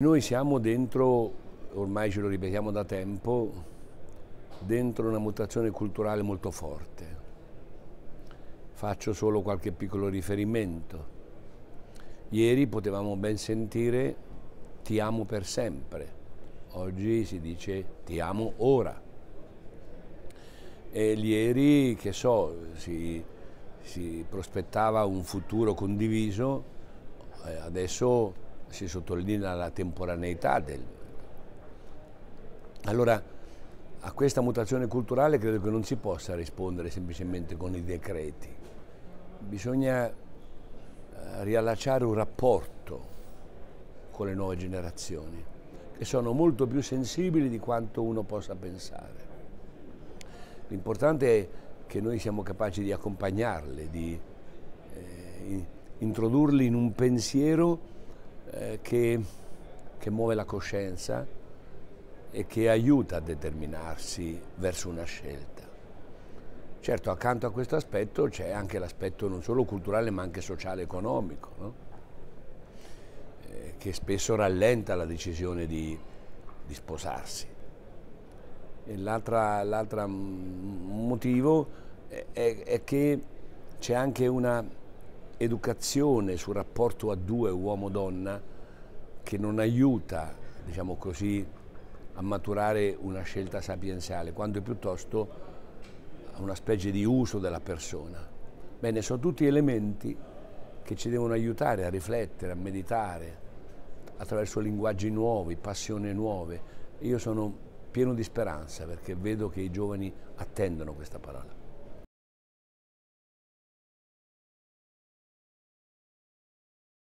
Noi siamo dentro, ormai ce lo ripetiamo da tempo, dentro una mutazione culturale molto forte. Faccio solo qualche piccolo riferimento. Ieri potevamo ben sentire ti amo per sempre, oggi si dice ti amo ora. E ieri, che so, si, si prospettava un futuro condiviso, eh, adesso si sottolinea la temporaneità del... Allora, a questa mutazione culturale credo che non si possa rispondere semplicemente con i decreti. Bisogna eh, riallacciare un rapporto con le nuove generazioni, che sono molto più sensibili di quanto uno possa pensare. L'importante è che noi siamo capaci di accompagnarle, di eh, introdurli in un pensiero eh, che, che muove la coscienza e che aiuta a determinarsi verso una scelta. Certo, accanto a questo aspetto c'è anche l'aspetto non solo culturale ma anche sociale e economico, no? eh, che spesso rallenta la decisione di, di sposarsi. L'altro motivo è, è, è che c'è anche una educazione sul rapporto a due uomo-donna che non aiuta, diciamo così, a maturare una scelta sapienziale, quanto piuttosto a una specie di uso della persona. Bene, sono tutti elementi che ci devono aiutare a riflettere, a meditare, attraverso linguaggi nuovi, passioni nuove. Io sono pieno di speranza perché vedo che i giovani attendono questa parola.